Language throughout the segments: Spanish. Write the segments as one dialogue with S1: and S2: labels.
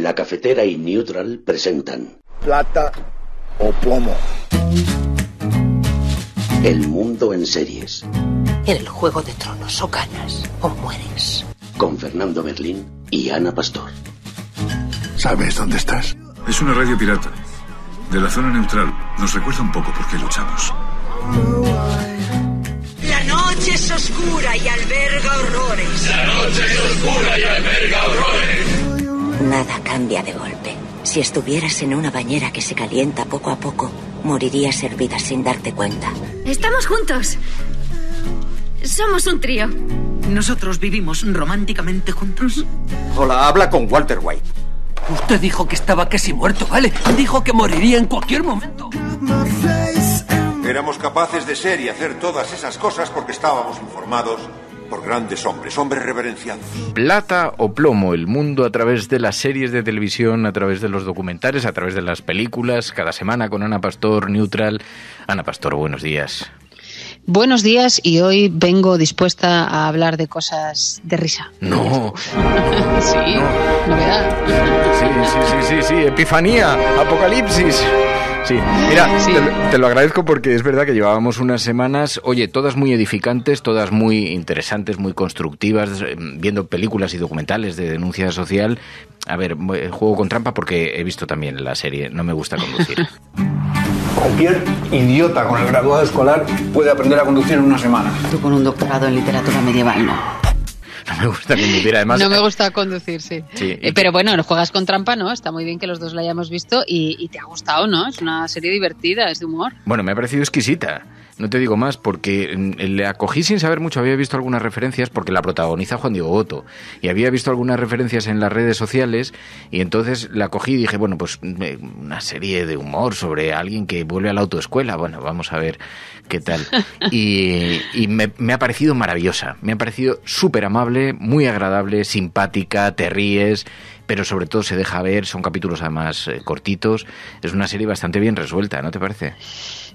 S1: La cafetera y Neutral presentan Plata o plomo. El mundo en series.
S2: En el juego de tronos o ganas o mueres.
S1: Con Fernando Berlín y Ana Pastor. ¿Sabes dónde estás? Es una radio pirata. De la zona neutral. Nos recuerda un poco por qué luchamos.
S2: La noche es oscura y alberga horrores. La noche es oscura y alberga horrores
S1: cambia de golpe. Si estuvieras en una bañera que se calienta poco a poco, morirías hervida sin darte cuenta.
S2: Estamos juntos. Somos un trío. Nosotros vivimos románticamente juntos.
S1: Hola, habla con Walter White.
S2: Usted dijo que estaba casi muerto, ¿vale? Dijo que moriría en cualquier momento.
S1: Éramos capaces de ser y hacer todas esas cosas porque estábamos informados por grandes hombres, hombres reverenciados. Plata o plomo, el mundo a través de las series de televisión, a través de los documentales, a través de las películas, cada semana con Ana Pastor, Neutral. Ana Pastor, buenos días.
S2: Buenos días y hoy vengo dispuesta a hablar de cosas de risa.
S1: No.
S2: sí, novedad.
S1: Sí, sí, sí, sí, sí, epifanía, apocalipsis. Sí, mira, Te, te, lo agradezco porque es verdad que llevábamos unas semanas, oye, todas muy edificantes, todas muy interesantes, muy constructivas, eh, viendo películas y documentales de denuncia social. A ver, eh, juego con trampa porque he visto también la serie, no me gusta conducir.
S2: Cualquier idiota con el graduado escolar puede aprender a conducir en una semana. Tú con un doctorado en literatura medieval no no me gusta conducir, además. No me eh, gusta conducir, sí. Eh, pero bueno, juegas con trampa, ¿no? Está muy bien que los dos la hayamos visto y, y te ha gustado, ¿no? Es una serie divertida, es de humor.
S1: Bueno, me ha parecido exquisita. No te digo más porque mm, eh, le acogí sin saber mucho, había visto algunas referencias porque la protagoniza Juan Diego Otto y había visto algunas referencias en las redes sociales y entonces la acogí y dije, bueno, pues mm, eh, una serie de humor sobre alguien que vuelve a la autoescuela, bueno, vamos a ver qué tal. Y, me, me, ha parecido maravillosa, me ha parecido súper amable, muy agradable, simpática, te ríes pero sobre todo se deja ver, son capítulos además eh, cortitos, es una serie bastante bien resuelta, ¿no te parece?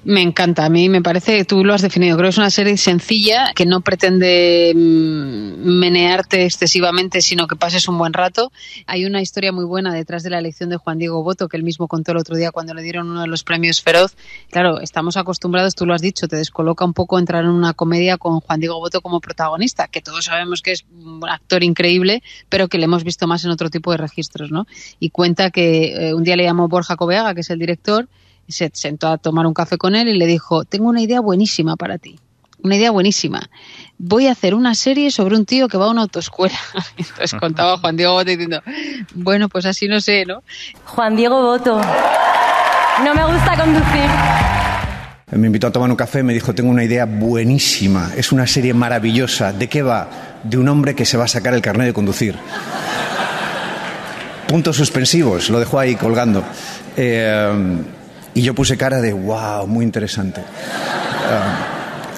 S2: Me encanta, a mí me parece tú lo has definido, creo que es una serie sencilla, que no pretende mm, menearte excesivamente, sino que pases un buen rato. Hay una historia muy buena detrás de la elección de Juan Diego Boto, que él mismo contó el otro día cuando le dieron uno de los premios Feroz. Claro, estamos acostumbrados, tú lo has dicho, te descoloca un poco entrar en una comedia con Juan Diego Boto como protagonista, que todos sabemos que es un actor increíble, pero que le hemos visto más en otro tipo de registros, ¿no? Y cuenta que eh, un día le llamó Borja Coveaga, que es el director, se sentó a tomar un café con él y le dijo, tengo una idea buenísima para ti una idea buenísima. Voy a hacer una serie sobre un tío que va a una autoescuela. Entonces contaba Juan Diego Boto diciendo, bueno, pues así no sé, ¿no? Juan Diego Boto. No me gusta conducir.
S1: Me invitó a tomar un café y me dijo, tengo una idea buenísima. Es una serie maravillosa. ¿De qué va? De un hombre que se va a sacar el carnet de conducir puntos suspensivos, lo dejó ahí colgando. Eh, y yo puse cara de, wow, muy interesante. Ah.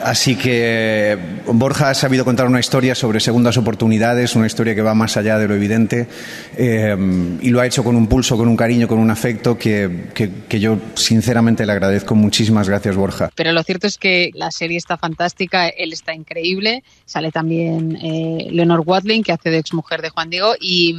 S1: Así que Borja ha sabido contar una historia sobre segundas oportunidades, una historia que va más allá de lo evidente, eh, y lo ha hecho con un pulso, con un cariño, con un afecto que, yo sinceramente le agradezco. Muchísimas gracias, Borja.
S2: Pero lo cierto es que la serie está fantástica, él está increíble, sale también eh, Leonor Watling, que hace de exmujer de Juan Diego, y,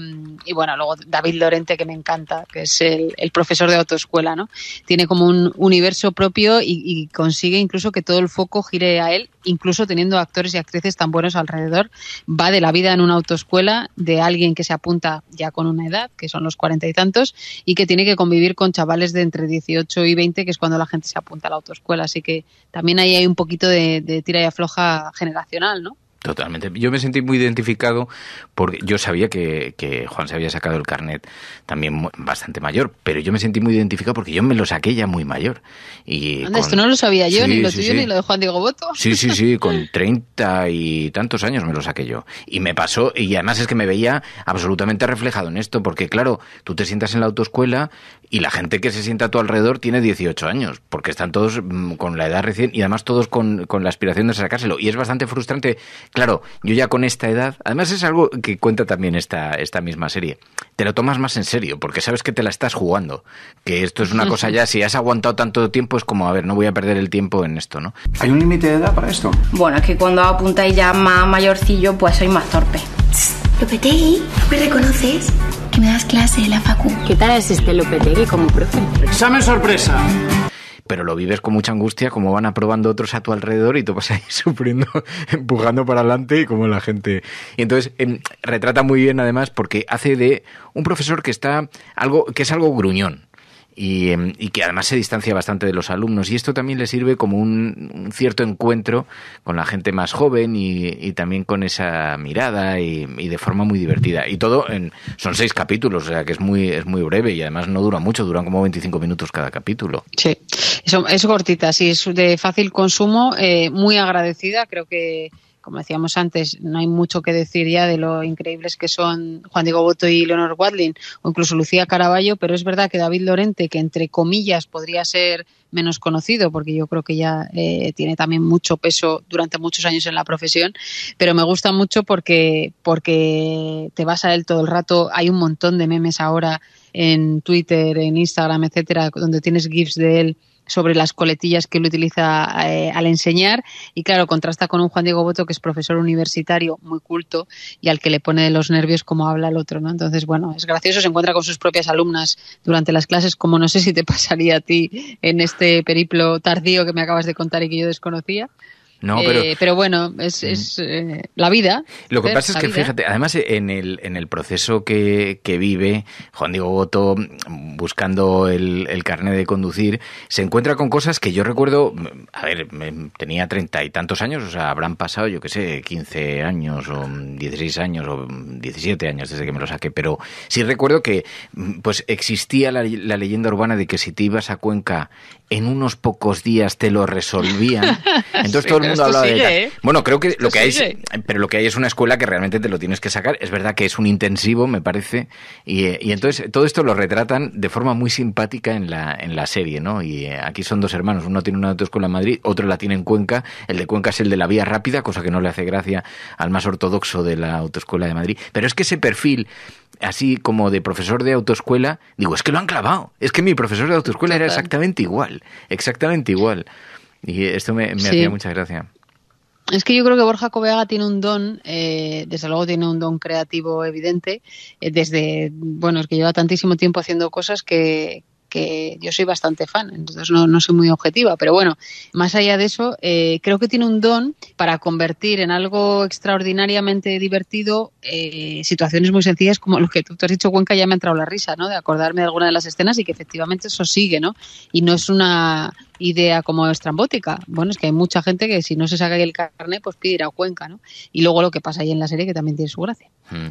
S2: bueno, luego David Lorente, que me encanta, que es el, profesor de autoescuela, ¿no? Tiene como un universo propio y consigue incluso que todo el foco gire a él, incluso teniendo actores y actrices tan buenos alrededor, va de la vida en una autoescuela de alguien que se apunta ya con una edad, que son los cuarenta y tantos, y que tiene que convivir con chavales de entre 18 y 20, que es cuando la gente se apunta a la autoescuela. Así que también ahí hay un poquito de, de tira y afloja generacional, ¿no?
S1: Totalmente. Yo me sentí muy identificado porque yo sabía que, Juan se había sacado el carnet también bastante mayor, pero yo me sentí muy identificado porque yo me lo saqué ya muy mayor. Y esto no lo sabía yo, ni lo tuyo ni lo
S2: de Juan Diego Boto.
S1: Sí, sí, sí, con treinta y tantos años me lo saqué yo. Y me pasó, y además es que me veía absolutamente reflejado en esto, porque claro, tú te sientas en la autoescuela y la gente que se sienta a tu alrededor tiene 18 años, porque están todos mm, con la edad recién y además todos con, con la aspiración de sacárselo. Y es bastante frustrante Claro, yo ya con esta edad, además es algo que cuenta también esta, esta misma serie, te lo tomas más en serio, porque sabes que te la estás jugando, que esto es una cosa ya, si has aguantado tanto tiempo es como, a ver, no voy a perder el tiempo en esto, ¿no? ¿Hay un límite de edad para esto?
S2: Bueno, es que cuando apuntáis ya más mayorcillo, pues soy más torpe. Lopetegui, me reconoces? Que me das clase de la facu. ¿Qué tal es este Lopetegui como profe? Examen sorpresa
S1: pero lo vives con mucha angustia, como van aprobando otros a tu alrededor y tú vas ir sufriendo, empujando para adelante y como la gente. Y entonces em, retrata muy bien además porque hace de un profesor que está algo, que es algo gruñón, y, em, y, que además se distancia bastante de los alumnos. Y esto también le sirve como un, cierto encuentro con la gente más joven y, también con esa mirada y, de forma muy divertida. Y todo en, son seis capítulos, o sea que es muy, es muy breve y además no dura mucho, duran como 25 minutos cada capítulo.
S2: Sí, es, es cortita, sí, es de fácil consumo, eh, muy agradecida, creo que como decíamos antes, no hay mucho que decir ya de lo increíbles que son Juan Diego Boto y Leonor Wadlin, o incluso Lucía Caraballo, pero es verdad que David Lorente, que entre comillas podría ser menos conocido, porque yo creo que ya eh, tiene también mucho peso durante muchos años en la profesión, pero me gusta mucho porque, porque te vas a él todo el rato. Hay un montón de memes ahora en Twitter, en Instagram, etcétera, donde tienes GIFs de él sobre las coletillas que él utiliza eh, al enseñar y claro, contrasta con un Juan Diego Boto que es profesor universitario muy culto y al que le pone de los nervios como habla el otro, ¿no? Entonces, bueno, es gracioso, se encuentra con sus propias alumnas durante las clases, como no sé si te pasaría a ti en este periplo tardío que me acabas de contar y que yo desconocía. No, eh, pero, pero bueno, es, mm. eh, la vida. Lo que ¿eh? pasa es que, fíjate,
S1: además en el, en el proceso que, que vive Juan Diego Boto, buscando el, carnet de conducir, se encuentra con cosas que yo recuerdo, a ver, tenía treinta y tantos años, o sea, habrán pasado, yo qué sé, 15 años o 16 años o 17 años desde que me lo saqué, pero sí recuerdo que pues existía la, la leyenda urbana de que si te ibas a Cuenca en unos pocos días te lo resolvían. Entonces todo el mundo hablaba de ¿eh? Bueno, creo que lo que hay es, pero lo que hay es una escuela que realmente te lo tienes que sacar. Es verdad que es un intensivo, me parece, y, eh, y entonces todo esto lo retratan de forma muy simpática en la, en la serie, ¿no? Y eh, aquí son dos hermanos, uno tiene una autoescuela en Madrid, otro la tiene en Cuenca, el de Cuenca es el de la vía rápida, cosa que no le hace gracia al más ortodoxo de la autoescuela de Madrid, pero es que ese perfil así como de profesor de autoescuela, digo, es que lo han clavado. Es que mi profesor de autoescuela era exactamente igual, exactamente igual. Y esto me, me hacía mucha gracia.
S2: Es que yo creo que Borja Coveaga tiene un don, eh, desde luego tiene un don creativo evidente, eh, desde, bueno, es que lleva tantísimo tiempo haciendo cosas que, que yo soy bastante fan, entonces no, soy muy objetiva, pero bueno, más allá de eso, eh, creo que tiene un don para convertir en algo extraordinariamente divertido eh, situaciones muy sencillas como lo que tú te has dicho, Cuenca, ya me ha entrado la risa, ¿no? De acordarme de alguna de las escenas y que efectivamente eso sigue, ¿no? Y no es una idea como estrambótica. Bueno, es que hay mucha gente que si no se saca el carnet, pues pide ir a Cuenca, ¿no? Y luego lo que pasa ahí en la serie, que también tiene su gracia.
S1: Mm.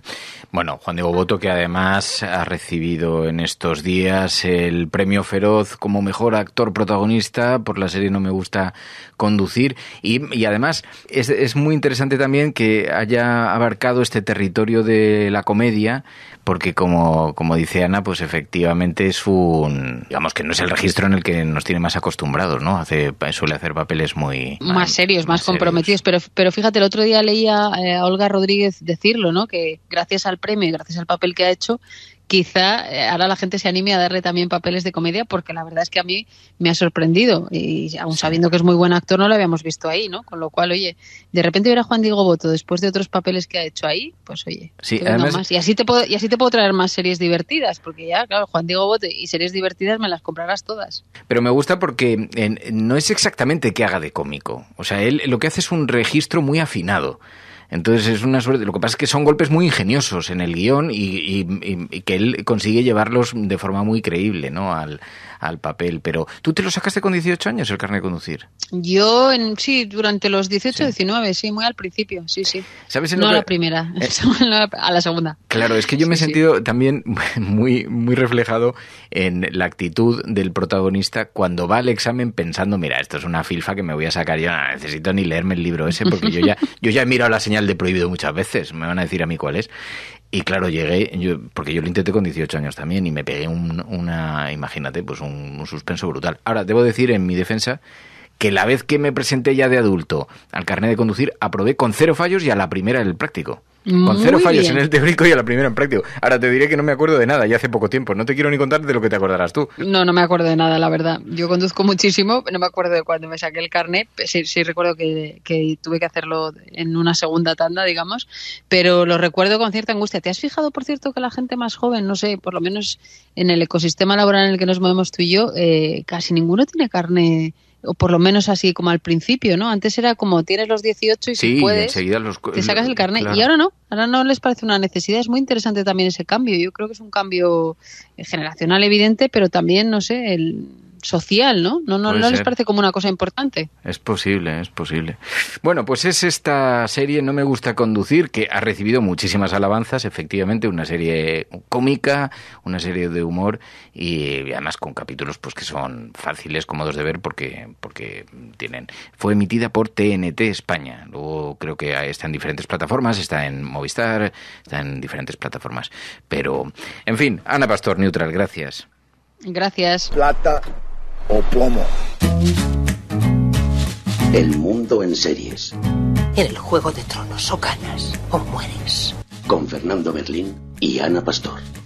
S1: Bueno, Juan Diego Boto, que además ha recibido en estos días el premio Feroz como mejor actor protagonista por la serie No me gusta conducir. Y, y además es, es muy interesante también que haya abarcado este territorio de la comedia porque como, como dice Ana, pues efectivamente es un, digamos que no es el registro en el que nos tiene más acostumbrados, ¿no? Hace, suele hacer papeles muy...
S2: Más, serios, más, comprometidos, pero, pero fíjate, el otro día leía eh, a Olga Rodríguez decirlo, ¿no? Que gracias al premio y gracias al papel que ha hecho, quizá eh, ahora la gente se anime a darle también papeles de comedia porque la verdad es que a mí me ha sorprendido y aún sabiendo que es muy buen actor no lo habíamos visto ahí, ¿no? Con lo cual, oye, de repente ver a Juan Diego Boto después de otros papeles que ha hecho ahí, pues oye, sí, además... Y así te puedo y así te puedo traer más series divertidas porque ya, claro, Juan Diego Boto y series divertidas me las comprarás todas.
S1: Pero me gusta porque no es exactamente que haga de cómico, o sea, él lo que hace es un registro muy afinado. Entonces es una suerte. Lo que pasa es que son golpes muy ingeniosos en el guión y, que él consigue llevarlos de forma muy creíble ¿no? Al, papel. Pero tú te lo sacaste con 18 años el carnet de conducir.
S2: Yo, en, sí, durante los 18, 19, sí, muy al principio, sí, sí. no a la primera, eh, a la segunda.
S1: Claro, es que yo me he sentido también muy, muy reflejado en la actitud del protagonista cuando va al examen pensando, mira, esto es una filfa que me voy a sacar, yo no necesito ni leerme el libro ese porque yo ya, yo ya he mirado a la señora de prohibido muchas veces, me van a decir a mí cuál es. Y claro, llegué, porque yo lo intenté con 18 años también y me pegué un, una, imagínate, pues un, un suspenso brutal. Ahora, debo decir en mi defensa que la vez que me presenté ya de adulto al carnet de conducir, aprobé con cero fallos y a la primera en el práctico. con cero fallos en el teórico y a la primera en práctico. Ahora te diré que no me acuerdo de nada, ya hace poco tiempo. No te quiero ni contar de lo que te acordarás tú.
S2: No, no me acuerdo de nada, la verdad. Yo conduzco muchísimo, no me acuerdo de cuando me saqué el carnet. Sí, recuerdo que, tuve que hacerlo en una segunda tanda, digamos, pero lo recuerdo con cierta angustia. ¿Te has fijado, por cierto, que la gente más joven, no sé, por lo menos en el ecosistema laboral en el que nos movemos tú y yo, eh, casi ninguno tiene carnet o por lo menos así como al principio, ¿no? Antes era como tienes los 18 y si puedes, enseguida te sacas el carnet. Y ahora no, ahora no les parece una necesidad. Es muy interesante también ese cambio. Yo creo que es un cambio generacional evidente, pero también, no sé, el, social, ¿no? ¿No, no, no les parece como una cosa importante?
S1: Es posible, es posible. Bueno, pues es esta serie No me gusta conducir que ha recibido muchísimas alabanzas, efectivamente, una serie cómica, una serie de humor y además con capítulos pues que son fáciles, cómodos de ver porque porque tienen fue emitida por TNT España. Luego creo que está en diferentes plataformas, está en Movistar, está en diferentes plataformas, pero en fin, Ana Pastor Neutral, gracias.
S2: Gracias. Plata
S1: o plomo. El mundo en series.
S2: En el juego de tronos o ganas o mueres.
S1: Con Fernando Berlín y Ana Pastor.